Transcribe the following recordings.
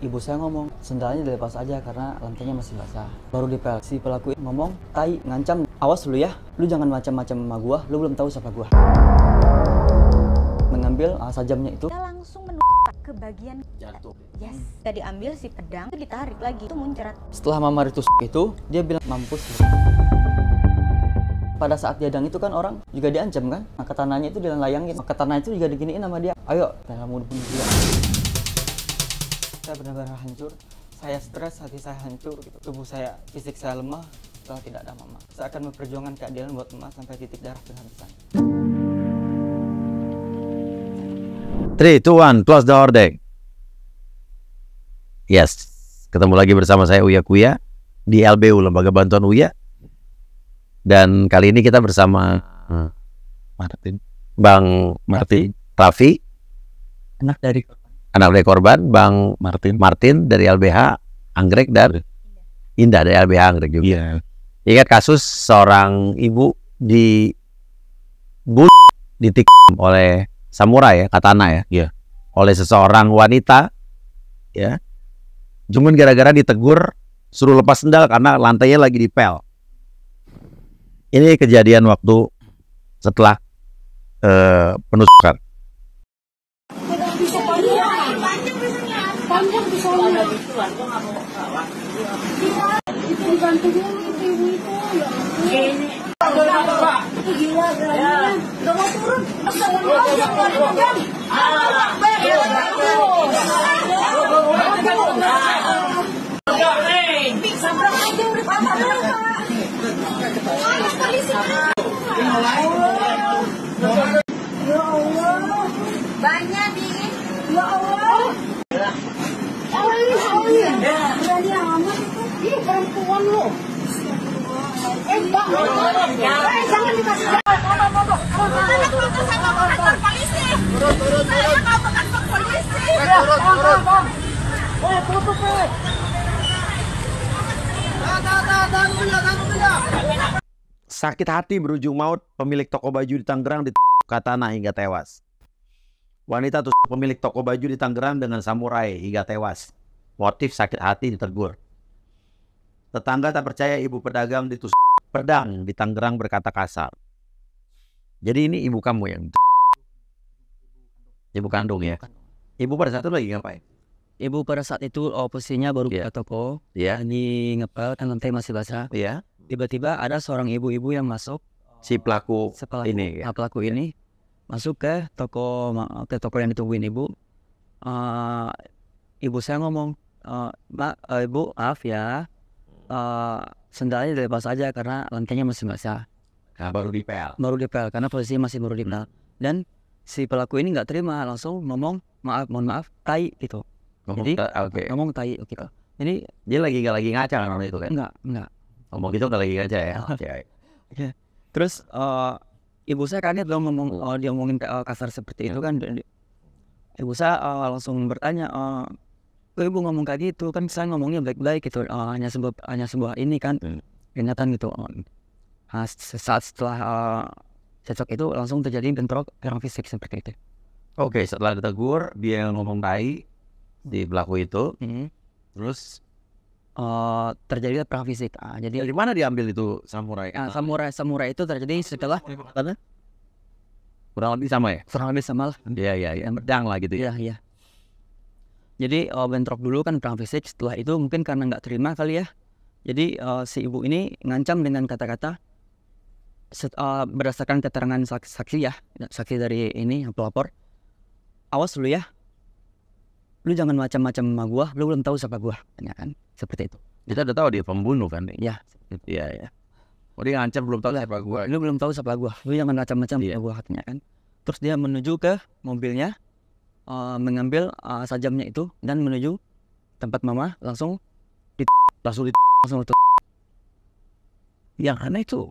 Ibu saya ngomong, sendalnya dilepas aja karena lantainya masih basah. Baru dipel. Si pelaku ngomong, tai ngancam, awas lu ya, lu jangan macam-macam sama gua, lu belum tahu siapa gua. Mengambil uh, sajamnya itu. Dia langsung menurut ke bagian jatuh. Yes. Tadi ambil si pedang itu ditarik lagi, itu muncrat. Setelah mamar itu itu, dia bilang mampus lu pada saat dang itu kan orang juga diancam kan maka nah, tanahnya itu dilayangin nah, tanah itu juga diginiin sama dia ayo dalam bunuh dia saya benar-benar hancur saya stres hati saya hancur gitu. tubuh saya fisik saya lemah setelah tidak ada mama saya akan memperjuangkan keadilan buat mama sampai titik darah penghabisan Three, two, one, close the door Yes, ketemu lagi bersama saya Uya Kuya di LBU Lembaga Bantuan Uya dan kali ini kita bersama eh, Martin, Bang Martin, Martin. Raffi, anak dari korban. anak dari korban, Bang Martin, Martin dari LBH Anggrek dan iya. Indah dari LBH Anggrek juga. Yeah. Ingat kasus seorang ibu di bul ditikam oleh samurai ya, katana ya. Yeah. Oleh seseorang wanita ya. Yeah. Cuman gara-gara ditegur suruh lepas sendal karena lantainya lagi dipel ini kejadian waktu setelah uh, penusukan. Ya Allah. Banyak di. Ya Allah. Oh, ini Eh, Eh, polisi. polisi. tutup, Sakit hati berujung maut, pemilik toko baju di Tangerang di katana hingga tewas. Wanita tusuk pemilik toko baju di Tangerang dengan samurai hingga tewas. Motif sakit hati ditegur. Tetangga tak percaya ibu pedagang ditusuk pedang di Tangerang berkata kasar. Jadi ini ibu kamu yang ibu kandung ya. Ibu pada saat lagi ngapain? Ibu pada saat itu oh, baru yeah. buka toko, yeah. ini ngepel, kan lantai masih basah. Yeah. Tiba-tiba ada seorang ibu-ibu yang masuk. Si pelaku pelaku ini. Ya. Ah, pelaku ini masuk ke toko ke toko yang ditungguin ibu. Uh, ibu saya ngomong, eh, mbak, uh, ibu maaf ya, uh, sendalnya dilepas aja karena lantainya masih basah. Nah, baru dipel. Baru dipel karena posisi masih baru dipel. Hmm. Dan si pelaku ini nggak terima langsung ngomong maaf mohon maaf tai gitu jadi ah, okay. ngomong tai oke okay. Ah. jadi dia lagi nggak lagi ngaca kan waktu itu kan nggak nggak ngomong oh, gitu nggak lagi ngaca ya oke okay. Iya. terus uh, ibu saya kaget dong ngomong uh, dia ngomongin uh, kasar seperti itu ya. kan dan ibu saya uh, langsung bertanya uh, ibu ngomong kayak gitu kan saya ngomongnya baik-baik gitu uh, hanya sebuah hanya sebuah ini kan kenyataan hmm. ingatan gitu uh, nah, saat setelah uh, cocok itu langsung terjadi bentrok yang fisik seperti itu oke okay, setelah ditegur dia ngomong tai di pelaku itu. Hmm. Terus uh, terjadi perang fisik. Ah, jadi dari mana diambil itu samurai? Ah, samurai samurai itu terjadi setelah kurang lebih sama ya? Kurang lebih sama lah. Iya iya iya. Pedang lah gitu ya. Iya iya. Jadi uh, bentrok dulu kan perang fisik. Setelah itu mungkin karena nggak terima kali ya. Jadi uh, si ibu ini ngancam dengan kata-kata set, uh, berdasarkan keterangan saksi, saksi ya, saksi dari ini yang pelapor. Awas dulu ya, lu jangan macam-macam sama gua lu belum tahu siapa gua tanya kan seperti itu kita udah tahu dia pembunuh kan Iya. iya ya oh dia ngancam belum tahu siapa gua lu belum tahu siapa gua lu jangan macam-macam sama iya. gua katanya kan terus dia menuju ke mobilnya uh, mengambil eh, sajamnya itu dan menuju tempat mama langsung di langsung di langsung di yang aneh itu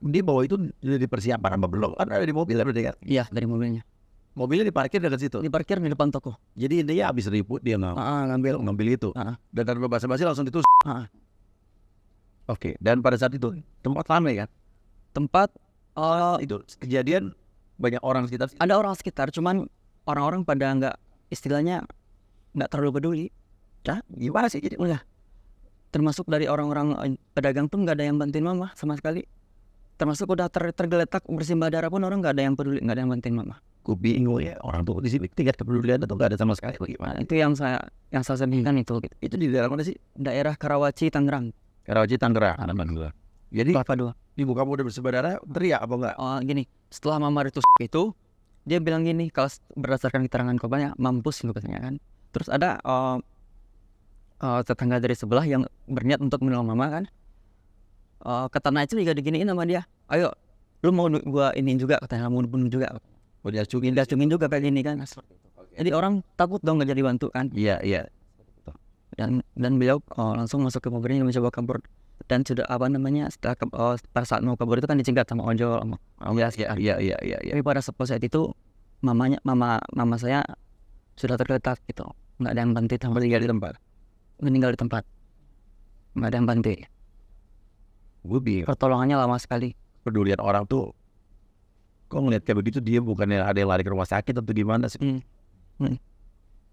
dia bawa itu dari persiapan apa belum kan ada di mobil ya, berarti kan iya dari mobilnya Mobilnya diparkir dekat situ. Diparkir di depan toko. Jadi intinya habis ribut dia mau. Uh, ah, ah, ngambil ngambil itu. Uh. Dan tanpa basa-basi langsung ditusuk. Uh. Oke, okay. dan pada saat itu tempat ramai kan? Tempat uh, itu kejadian banyak orang sekitar. Ada orang sekitar, cuman orang-orang pada nggak istilahnya nggak terlalu peduli. Ya, gimana sih jadi udah. Termasuk dari orang-orang eh, pedagang pun nggak ada yang bantuin mama sama sekali. Termasuk udah ter tergeletak bersimbah darah pun orang nggak ada yang peduli, nggak ada yang bantuin mama gue bingung ya orang tuh di sini tingkat kepedulian atau nggak ada sama sekali bagaimana itu yang saya yang saya sedihkan itu gitu. itu di daerah mana sih daerah Karawaci Tangerang Karawaci Tangerang alhamdulillah jadi apa dua ibu kamu udah bersaudara teriak apa enggak oh, gini setelah mama itu itu dia bilang gini kalau berdasarkan keterangan korbannya mampus gitu katanya kan terus ada uh, uh, tetangga dari sebelah yang berniat untuk menolong mama kan uh, oh, kata naik itu juga diginiin sama dia ayo lu mau gua ini juga katanya mau bunuh juga Oh udah diacungin juga kayak gini kan. Jadi orang takut dong nggak jadi kan? Iya iya. Dan dan beliau oh, langsung masuk ke mobilnya mencoba kabur dan sudah apa namanya setelah ke, oh, pada saat mau kabur itu kan dicegat sama ojol sama orang iya iya iya ya. tapi pada saat itu mamanya mama mama saya sudah tergeletak gitu nggak ada yang bantu meninggal di tempat meninggal di tempat nggak ada yang bantu pertolongannya lama sekali pedulian orang tuh kok ngeliat kayak begitu dia bukannya ada yang lari ke rumah sakit atau gimana sih hmm. Hmm.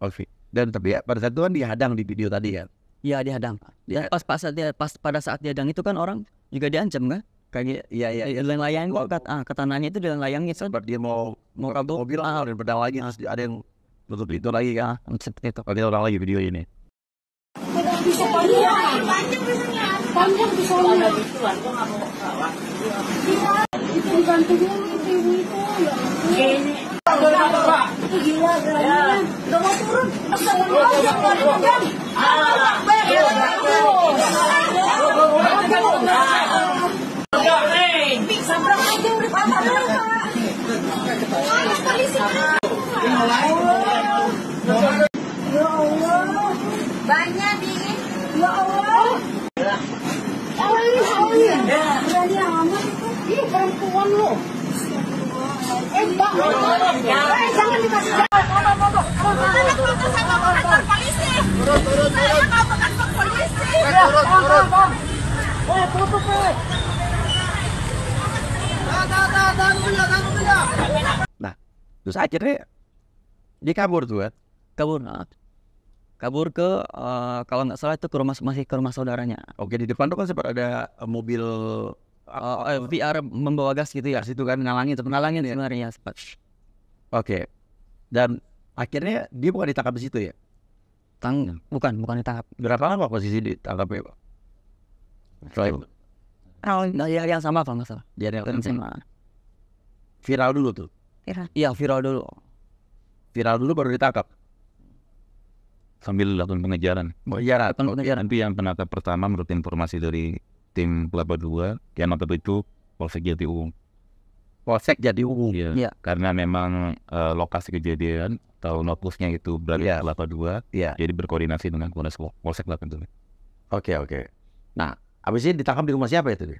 Oke. Dan tapi ya, pada saat itu kan dihadang di video tadi kan? iya, ya? Iya dihadang. Dia, pas pas saat dia pas pada saat dihadang itu kan orang juga diancam kan? Kayak iya iya. Ya, dan layang kok kat, ah, nanya itu dengan layangnya so. Seperti dia mau mau kabur mobil ah, dan pedang lagi harus ah. ada yang tutup itu lagi ya. seperti itu. Ada orang lagi video ini. Bisa panjang, panjang bisa panjang bisa. Kalau Panjang bisa, nggak mau kalah gitu ya ini gila gerangan nggak mau turun nggak mau terus akhirnya dia kabur tuh kan kabur nah. kabur ke uh, kalau nggak salah itu ke rumah masih ke rumah saudaranya oke di depan tuh kan sempat ada eh, mobil uh, eh, uh, VR membawa gas gitu ya situ kan ngalangin tuh ngalangin iya. ya? sebenarnya sempat oke dan akhirnya dia bukan ditangkap di situ ya Tang bukan bukan ditangkap berapa lama posisi ditangkap ya Oh, nah, ya, yang sama kalau nggak salah. Dia ada yang sama. Viral dulu tuh. Viral. Iya viral dulu. Viral dulu baru ditangkap. Sambil iya, lakukan pengejaran. Pengejaran. pengejaran. Nanti yang penangkap pertama menurut informasi dari tim Kelapa dua, yang waktu itu Polsek Jati Uung. Polsek Jati Uung. Iya. Ya. Karena memang uh, lokasi kejadian atau lokusnya itu berada di ya. Kelapa 2. Iya. Jadi berkoordinasi dengan Polres Polsek Kelapa 2. Oke oke. Nah, habis ini ditangkap di rumah siapa itu?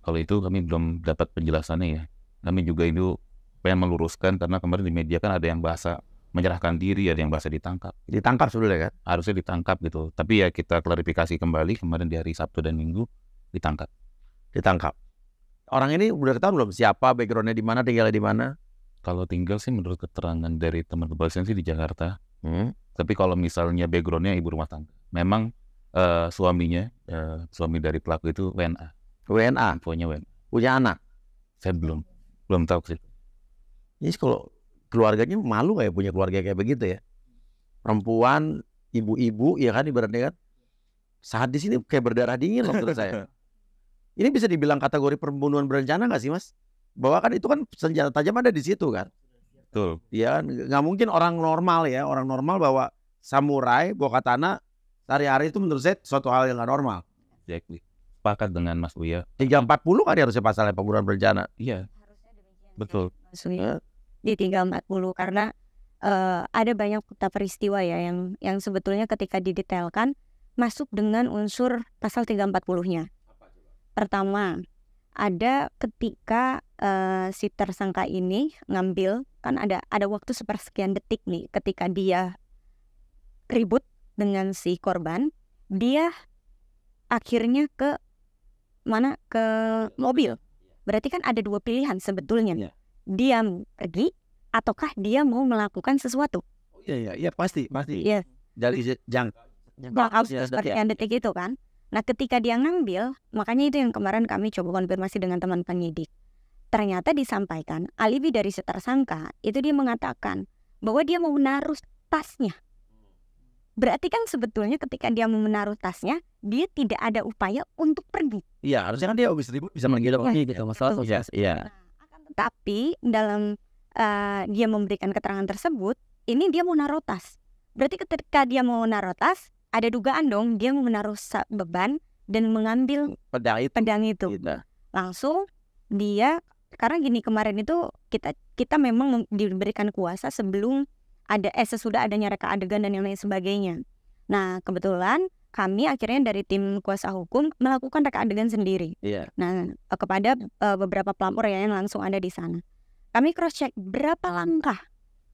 Kalau itu kami belum dapat penjelasannya ya. Kami juga itu pengen meluruskan karena kemarin di media kan ada yang bahasa menyerahkan diri, ada yang bahasa ditangkap. Ditangkap sebenarnya kan? Harusnya ditangkap gitu. Tapi ya kita klarifikasi kembali kemarin di hari Sabtu dan Minggu ditangkap. Ditangkap. Orang ini udah ketahuan belum siapa, backgroundnya di mana, tinggalnya di mana? Kalau tinggal sih menurut keterangan dari teman kepolisian sih di Jakarta. Hmm. Tapi kalau misalnya backgroundnya ibu rumah tangga, memang uh, suaminya, uh, suami dari pelaku itu WNA. WNA. Punya WNA. Punya anak. Saya belum, belum tahu sih. Jadi kalau keluarganya malu kayak ya punya keluarga kayak begitu ya. Perempuan, ibu-ibu, ya kan ibaratnya kan. Saat di sini kayak berdarah dingin loh menurut saya. Ini bisa dibilang kategori pembunuhan berencana nggak sih mas? Bahwa kan itu kan senjata tajam ada di situ kan. Betul. Ya nggak mungkin orang normal ya orang normal bahwa samurai bawa katana hari-hari itu menurut saya suatu hal yang nggak normal. Exactly. Sepakat dengan Mas Uya. 340 kan harusnya pasalnya pembunuhan berencana. Iya. Betul. Mas Uya. Iya ditinggal 40 karena uh, ada banyak fakta peristiwa ya yang yang sebetulnya ketika didetailkan masuk dengan unsur pasal 340-nya. Pertama, ada ketika uh, si tersangka ini ngambil kan ada ada waktu sepersekian detik nih ketika dia ribut dengan si korban, dia akhirnya ke mana ke mobil. Iya. Berarti kan ada dua pilihan sebetulnya. Yeah dia pergi ataukah dia mau melakukan sesuatu. Oh, iya iya iya pasti pasti. Iya. Dari jangka ya? Seperti sekian detik itu kan. Nah ketika dia ngambil, makanya itu yang kemarin kami coba konfirmasi dengan teman penyidik. Ternyata disampaikan alibi dari si tersangka itu dia mengatakan bahwa dia mau menaruh tasnya. Berarti kan sebetulnya ketika dia mau menaruh tasnya, dia tidak ada upaya untuk pergi. Iya, harusnya kan dia habis ribut bisa menggila ya, gitu masalah sosial. Iya. Nah, tapi dalam uh, dia memberikan keterangan tersebut, ini dia mau naruh tas. Berarti ketika dia mau naruh tas, ada dugaan dong dia mau menaruh beban dan mengambil pedang itu. Pedang itu. Gitu. Langsung dia karena gini kemarin itu kita kita memang diberikan kuasa sebelum ada eh sesudah adanya reka adegan dan yang lain sebagainya. Nah, kebetulan kami akhirnya dari tim kuasa hukum melakukan reka adegan sendiri. Yeah. Nah, eh, kepada uh, beberapa pelapor ya yang langsung ada di sana. Kami cross check berapa langkah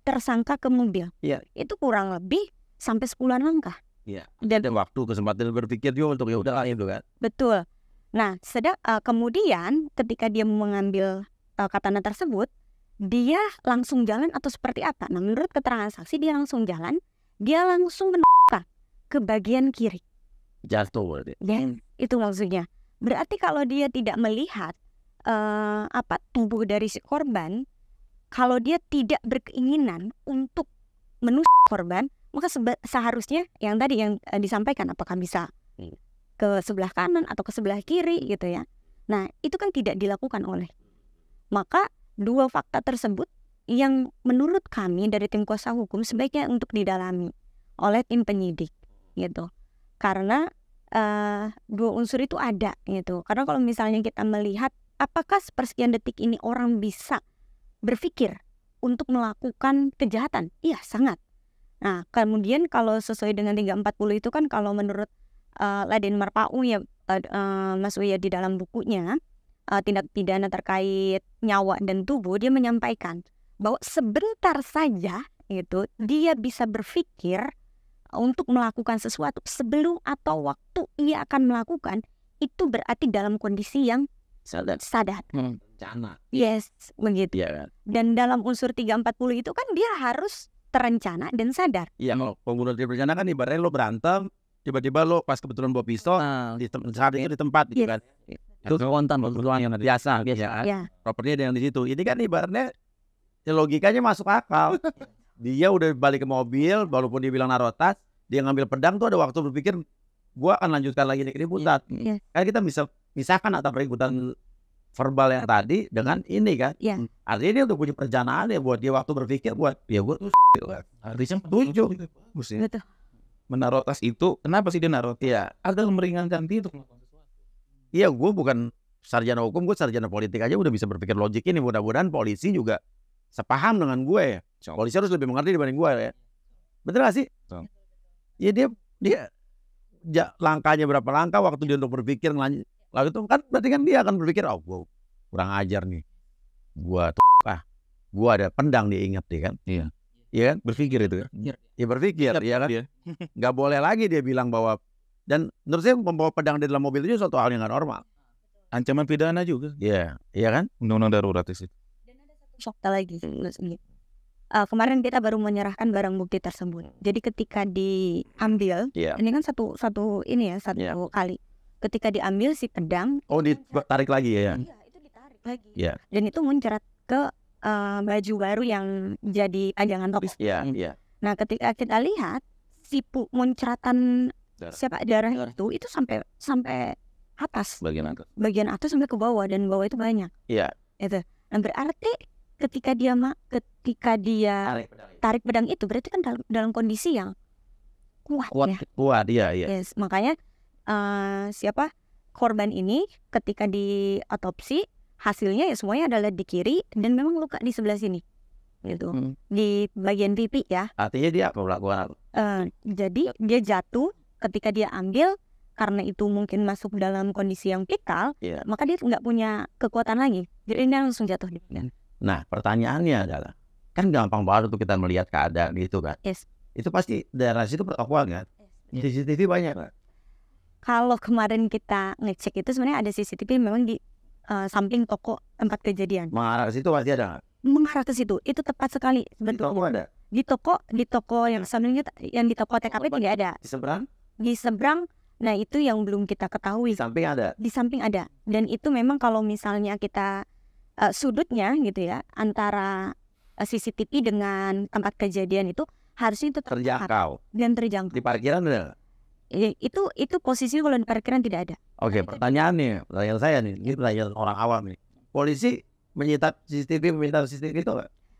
tersangka ke mobil. Yeah. Itu kurang lebih sampai 10 langkah. Yeah. Dan ada waktu kesempatan berpikir juga untuk ya udah itu kan. Betul. Nah, sedang uh, kemudian ketika dia mengambil uh, katana tersebut, dia langsung jalan atau seperti apa? Nah, menurut keterangan saksi dia langsung jalan, dia langsung menukar ke bagian kiri jatuh berarti. Dan ya, itu maksudnya. Berarti kalau dia tidak melihat uh, apa tubuh dari si korban, kalau dia tidak berkeinginan untuk menusuk korban, maka seharusnya yang tadi yang eh, disampaikan apakah bisa hmm. ke sebelah kanan atau ke sebelah kiri gitu ya. Nah, itu kan tidak dilakukan oleh. Maka dua fakta tersebut yang menurut kami dari tim kuasa hukum sebaiknya untuk didalami oleh tim penyidik gitu karena uh, dua unsur itu ada gitu. Karena kalau misalnya kita melihat apakah sepersekian detik ini orang bisa berpikir untuk melakukan kejahatan, iya sangat. Nah kemudian kalau sesuai dengan 340 itu kan kalau menurut uh, eh, Laden Marpaung ya uh, uh, Mas Uya di dalam bukunya uh, tindak pidana terkait nyawa dan tubuh dia menyampaikan bahwa sebentar saja itu dia bisa berpikir untuk melakukan sesuatu sebelum atau waktu ia akan melakukan itu berarti dalam kondisi yang sadar. sadar. Hmm, rencana. Yes, begitu. Yeah, kan? Dan dalam unsur 340 itu kan dia harus terencana dan sadar. Iya, yeah, no. pembunuhan terencana kan ibaratnya lo berantem, tiba-tiba lo pas kebetulan bawa pistol, uh, ah. di tem- saat itu di tempat gitu yeah. kan. Itu spontan, kebetulan yang biasa, iya. biasa. Ya. Propernya ada yang di situ. Ini kan ibaratnya ya logikanya masuk akal. dia udah balik ke mobil walaupun dia bilang naruh dia ngambil pedang tuh ada waktu berpikir gue akan lanjutkan lagi iya, ributan yeah, yeah. kan kita bisa misalkan antara ributan verbal yang tadi dengan ini kan yeah. artinya dia udah punya perencanaan ya buat dia waktu berpikir buat ya gue tuh harusnya tujuh menaruh tas itu kenapa sih dia naruh ya agar meringankan dia untuk iya gue bukan sarjana hukum gue sarjana politik aja udah bisa berpikir logik ini mudah-mudahan polisi juga sepaham dengan gue ya. Polisi harus lebih mengerti dibanding gue ya. Betul gak sih? Betul. Ya dia dia ja, langkahnya berapa langkah waktu dia untuk berpikir lanjut lalu itu kan berarti kan dia akan berpikir oh gue kurang ajar nih gue tuh ah gue ada pendang dia ingat dia ya kan iya iya kan berpikir itu kan iya. ya berpikir iya kan nggak boleh lagi dia bilang bahwa dan menurut saya membawa pedang di dalam mobil itu suatu hal yang nggak normal ancaman pidana juga iya iya kan undang-undang darurat itu fakta lagi uh, kemarin kita baru menyerahkan barang bukti tersebut jadi ketika diambil yeah. ini kan satu satu ini ya satu yeah. kali ketika diambil si pedang oh ditarik lagi ya, ya, iya itu ditarik lagi yeah. dan itu muncrat ke uh, baju baru yang jadi ajangan toko yeah, hmm. yeah. nah ketika kita lihat si muncratan darah. siapa darah, itu itu sampai sampai atas bagian atas bagian atas sampai ke bawah dan bawah itu banyak iya yeah. itu dan nah, berarti ketika dia ma ketika dia tarik pedang, itu berarti kan dalam dalam kondisi yang kuat kuat ya. kuat iya iya yes, makanya uh, siapa korban ini ketika di otopsi hasilnya ya semuanya adalah di kiri dan memang luka di sebelah sini gitu hmm. di bagian pipi ya artinya dia apa melakukan uh, eh, jadi dia jatuh ketika dia ambil karena itu mungkin masuk dalam kondisi yang vital yeah. maka dia nggak punya kekuatan lagi jadi dia langsung jatuh di Nah, pertanyaannya adalah kan gampang banget tuh kita melihat keadaan gitu kan. Yes. Itu pasti daerah situ protokol kan. Yes. CCTV banyak kan. Kalau kemarin kita ngecek itu sebenarnya ada CCTV memang di uh, samping toko tempat kejadian. Mengarah ke situ pasti ada. Mengarah ke situ itu tepat sekali. Di toko ada. Di toko di toko yang nah. sebelumnya yang di toko TKP tidak ada. Di seberang? Di seberang Nah itu yang belum kita ketahui. Di samping ada. Di samping ada. Dan itu memang kalau misalnya kita uh, sudutnya gitu ya antara uh, eh, CCTV dengan tempat kejadian itu harusnya itu terjangkau dan terjangkau. Di parkiran ada? Ya, itu itu posisi kalau di parkiran tidak ada. Oke, pertanyaannya nah, pertanyaan nih, pertanyaan saya nih, ini pertanyaan orang awam nih. Polisi menyita CCTV, menyita CCTV itu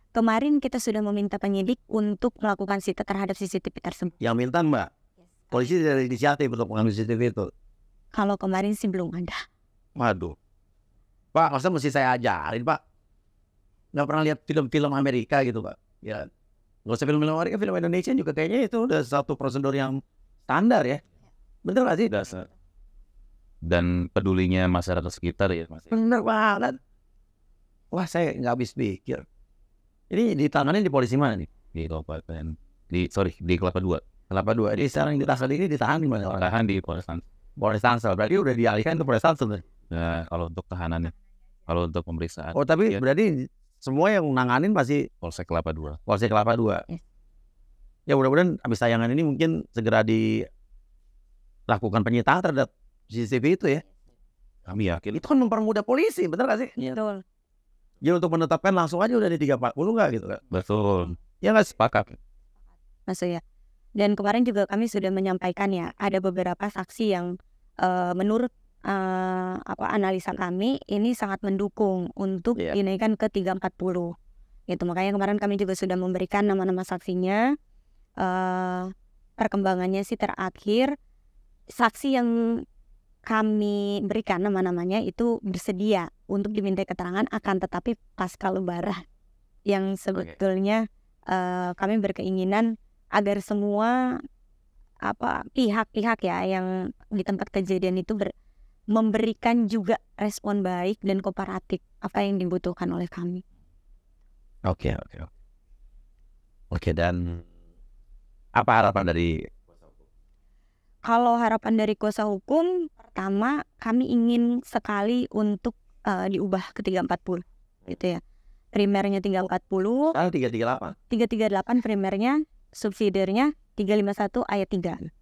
Kemarin kita sudah meminta penyidik untuk melakukan sita terhadap CCTV tersebut. Yang minta Mbak? Polisi dari inisiatif untuk mengambil CCTV itu? Kalau kemarin sih belum ada. Waduh, Pak, masa mesti saya ajarin Pak? Nggak pernah lihat film-film Amerika gitu Pak. Ya, nggak usah film-film Amerika, film Indonesia juga kayaknya itu udah satu prosedur yang standar ya. Bener nggak sih? Dasar. Dan pedulinya masyarakat sekitar ya Mas. Bener banget. Wah saya nggak habis pikir. ini ditangani di polisi mana nih? Di kabupaten. Di sorry di Kelapa Dua. Kelapa Dua. Jadi sekarang di Tangsel ini ditahan di mana? Ditahan di Polres Tangsel. Polres Tangsel. Berarti udah dialihkan ke Polres Tangsel. Nah, kalau untuk tahanannya. Kalau untuk pemeriksaan. Oh, tapi ya. berarti semua yang nanganin pasti Polsek Kelapa 2. Polsek Kelapa 2. Iya. Ya, mudah-mudahan habis tayangan ini mungkin segera dilakukan penyitaan terhadap CCTV itu ya. Kami yakin. Itu kan mempermudah polisi, iya. betul gak ya, sih? Betul. Jadi untuk menetapkan langsung aja udah di 340 nggak gitu kan? Betul. Ya nggak sepakat. Masuk ya. Dan kemarin juga kami sudah menyampaikan ya, ada beberapa saksi yang uh, menurut uh, apa analisa kami ini sangat mendukung untuk yeah. dinaikkan ke 340. itu makanya kemarin kami juga sudah memberikan nama-nama saksinya. Uh, perkembangannya sih terakhir saksi yang kami berikan nama-namanya itu bersedia untuk diminta keterangan akan tetapi pasca lebaran yang sebetulnya okay. uh, eh, kami berkeinginan agar semua apa pihak-pihak ya yang di tempat kejadian itu ber, memberikan juga respon baik dan kooperatif apa yang dibutuhkan oleh kami. Oke, okay, oke. Okay. Oke, okay, dan apa harapan dari kalau harapan dari kuasa hukum pertama kami ingin sekali untuk uh, diubah ke 340 gitu ya. Primernya 340. Ah, 338. 338 primernya, subsidiarnya 351 ayat 3.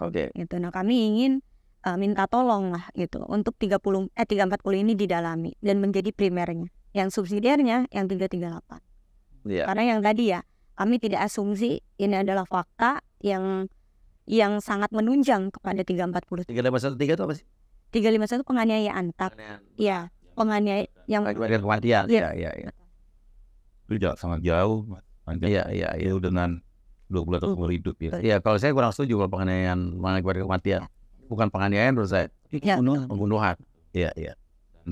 Oke. Okay. Gitu. Nah, kami ingin uh, minta tolong lah gitu untuk 30 eh 340 ini didalami dan menjadi primernya. Yang subsidiarnya yang 338. Yeah. Karena yang tadi ya, kami tidak asumsi ini adalah fakta yang yang sangat menunjang kepada 340. 3513 itu apa sih? 351 penganiayaan tak. Ya, penganiayaan yang kematian. Ya, ya, ya. Itu iya, jauh sangat jauh. Iya, iya, itu iya, iya, dengan 20 tahun hidup ya. Iya, kalau saya kurang setuju kalau penganiayaan mengakibatkan kematian bukan penganiayaan menurut saya. Ya. Pembunuhan. Iya, iya.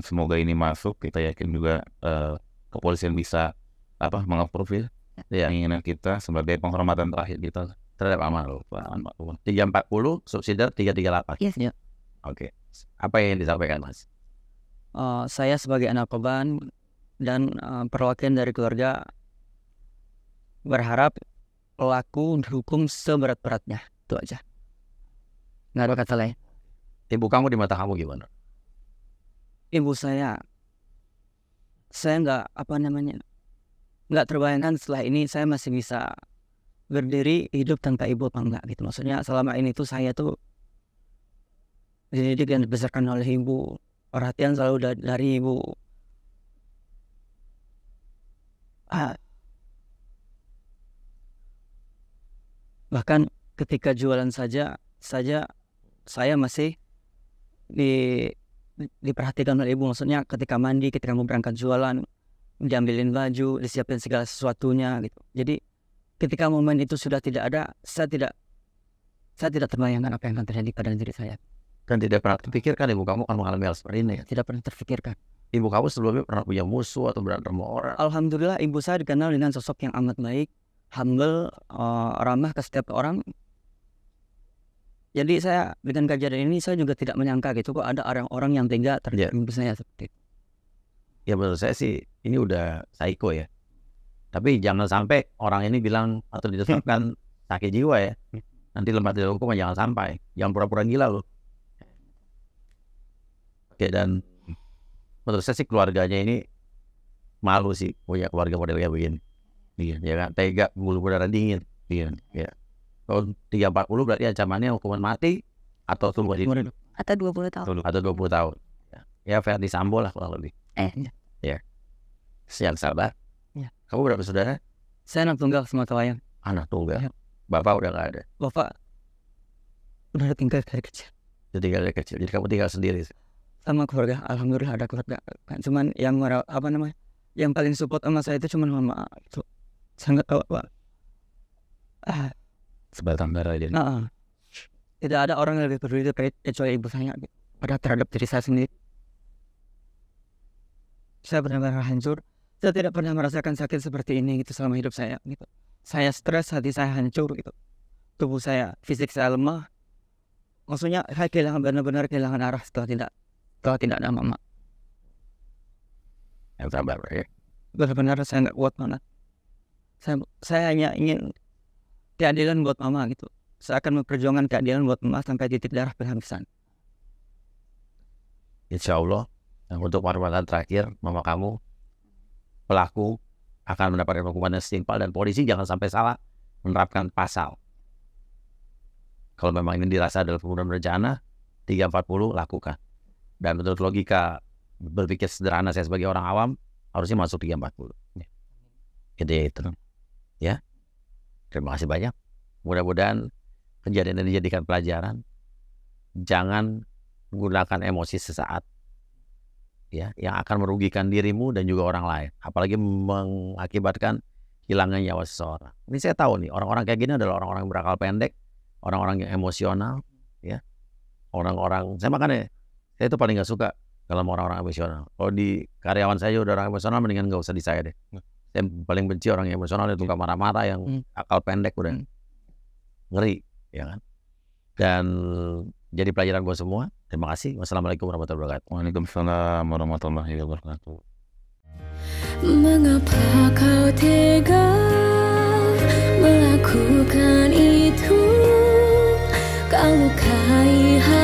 Semoga ini masuk. Kita yakin juga uh, kepolisian bisa apa mengaprove iya. ya, keinginan kita sebagai penghormatan terakhir kita terhadap amal iya. tiga empat puluh subsidi tiga tiga delapan ya. oke apa yang disampaikan mas uh, saya sebagai anak korban dan uh, perwakilan dari keluarga berharap pelaku dihukum seberat beratnya itu aja nggak ada kata lain ibu kamu di mata kamu gimana ibu saya saya nggak apa namanya nggak terbayangkan setelah ini saya masih bisa berdiri hidup tanpa ibu apa enggak gitu maksudnya selama ini tuh saya tuh dididik dan dibesarkan oleh ibu perhatian selalu dari ibu ah. bahkan ketika jualan saja saja saya masih di diperhatikan oleh ibu maksudnya ketika mandi ketika mau berangkat jualan diambilin baju disiapin segala sesuatunya gitu jadi ketika momen itu sudah tidak ada saya tidak saya tidak terbayangkan apa yang akan terjadi pada diri saya kan tidak pernah gitu. terpikirkan ibu kamu akan mengalami hal seperti ini ya? tidak pernah terpikirkan ibu kamu sebelumnya pernah punya musuh atau berantem orang alhamdulillah ibu saya dikenal dengan sosok yang amat baik humble uh, ramah ke setiap orang jadi saya dengan kejadian ini saya juga tidak menyangka gitu kok ada orang-orang yang tinggal terjadi yeah. misalnya seperti itu. Ya menurut saya sih ini udah psycho ya. Tapi jangan sampai orang ini bilang atau didesakkan sakit jiwa ya. Nanti lembaga hukum jangan sampai. Jangan pura-pura gila loh. Oke dan menurut saya sih keluarganya ini malu sih punya keluarga model kayak begini. Iya, ya kan? Tega, bulu berdarah dingin. Iya, ya tahun 340 berarti ancamannya hukuman mati atau seumur hidup atau 20 tahun atau 20 tahun ya, ya Ferdi Sambo lah kurang lebih eh iya. ya, siang sabar ya. kamu berapa saudara saya anak tunggal semua wayang anak tunggal ya. bapak udah gak ada bapak udah tinggal dari kecil Udah tinggal dari kecil jadi kamu tinggal sendiri sama keluarga alhamdulillah ada keluarga nah, cuman yang apa namanya yang paling support sama saya itu cuma mama itu sangat kuat ah sebatang bara jadi. Nah, tidak ada orang yang lebih peduli kecuali ibu saya gitu. pada terhadap diri saya sendiri. Saya benar-benar hancur. Saya tidak pernah merasakan sakit seperti ini gitu selama hidup saya. Gitu. Saya stres, hati saya hancur gitu. Tubuh saya, fisik saya lemah. Maksudnya saya kehilangan benar-benar kehilangan arah setelah tidak setelah tidak ada mama. Yang sabar ya. Benar-benar saya nggak kuat mana. Saya, saya hanya ingin keadilan buat mama gitu saya akan memperjuangkan keadilan buat mama sampai titik darah penghabisan Insya Allah untuk perbuatan terakhir mama kamu pelaku akan mendapatkan hukuman yang setimpal dan polisi jangan sampai salah menerapkan pasal kalau memang ini dirasa adalah pembunuhan berencana 340 lakukan dan menurut logika berpikir sederhana saya sebagai orang awam harusnya masuk 340 ya. jadi itu ya Terima kasih banyak. Mudah-mudahan kejadian ini dijadikan pelajaran. Jangan gunakan emosi sesaat ya yang akan merugikan dirimu dan juga orang lain apalagi mengakibatkan hilangnya nyawa seseorang ini saya tahu nih orang-orang kayak gini adalah orang-orang berakal pendek orang-orang yang emosional ya orang-orang saya makanya saya itu paling nggak suka kalau orang-orang emosional kalau di karyawan saya udah orang emosional mendingan nggak usah di saya deh nah saya paling benci orang yang emosional itu suka marah-marah yang hmm. akal pendek udah hmm. ngeri ya kan dan jadi pelajaran gue semua terima kasih wassalamualaikum warahmatullahi wabarakatuh waalaikumsalam warahmatullahi wabarakatuh mengapa kau tega melakukan itu kau lukai hati